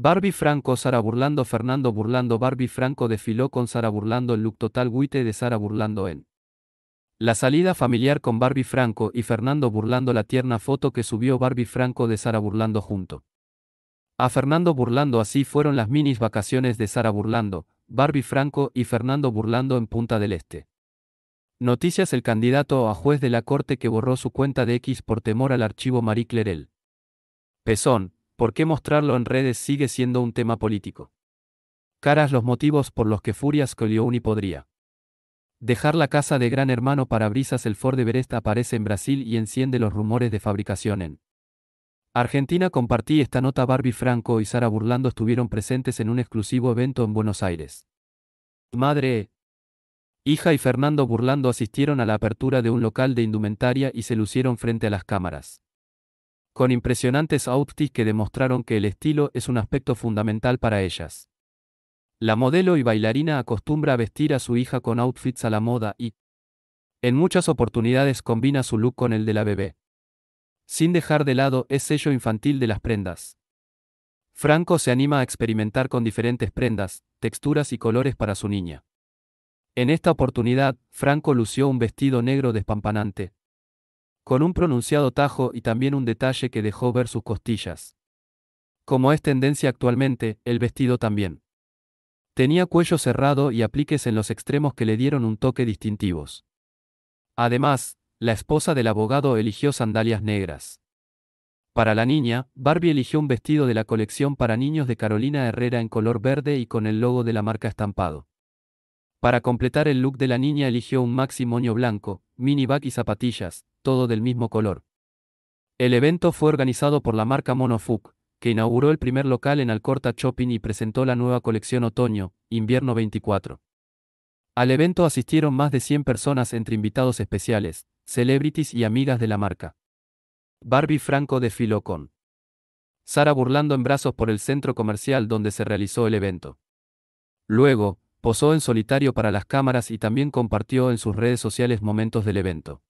Barbie Franco Sara Burlando Fernando Burlando Barbie Franco desfiló con Sara Burlando el look total guite de Sara Burlando en la salida familiar con Barbie Franco y Fernando Burlando la tierna foto que subió Barbie Franco de Sara Burlando junto a Fernando Burlando así fueron las minis vacaciones de Sara Burlando, Barbie Franco y Fernando Burlando en Punta del Este. Noticias El candidato a juez de la corte que borró su cuenta de X por temor al archivo Marie Clerel. Pezón, ¿por qué mostrarlo en redes sigue siendo un tema político? Caras los motivos por los que Furia Scoglioni podría. Dejar la casa de Gran Hermano para brisas el Ford Everest aparece en Brasil y enciende los rumores de fabricación en Argentina compartí esta nota Barbie Franco y Sara Burlando estuvieron presentes en un exclusivo evento en Buenos Aires. Madre, hija y Fernando Burlando asistieron a la apertura de un local de indumentaria y se lucieron frente a las cámaras con impresionantes outfits que demostraron que el estilo es un aspecto fundamental para ellas. La modelo y bailarina acostumbra a vestir a su hija con outfits a la moda y, en muchas oportunidades combina su look con el de la bebé. Sin dejar de lado el sello infantil de las prendas. Franco se anima a experimentar con diferentes prendas, texturas y colores para su niña. En esta oportunidad, Franco lució un vestido negro despampanante, con un pronunciado tajo y también un detalle que dejó ver sus costillas. Como es tendencia actualmente, el vestido también. Tenía cuello cerrado y apliques en los extremos que le dieron un toque distintivos. Además, la esposa del abogado eligió sandalias negras. Para la niña, Barbie eligió un vestido de la colección para niños de Carolina Herrera en color verde y con el logo de la marca estampado. Para completar el look de la niña eligió un maxi moño blanco, mini bag y zapatillas, todo del mismo color. El evento fue organizado por la marca Monofuc, que inauguró el primer local en Alcorta Shopping y presentó la nueva colección Otoño, Invierno 24. Al evento asistieron más de 100 personas entre invitados especiales, celebrities y amigas de la marca. Barbie Franco de con Sara burlando en brazos por el centro comercial donde se realizó el evento. Luego, posó en solitario para las cámaras y también compartió en sus redes sociales momentos del evento.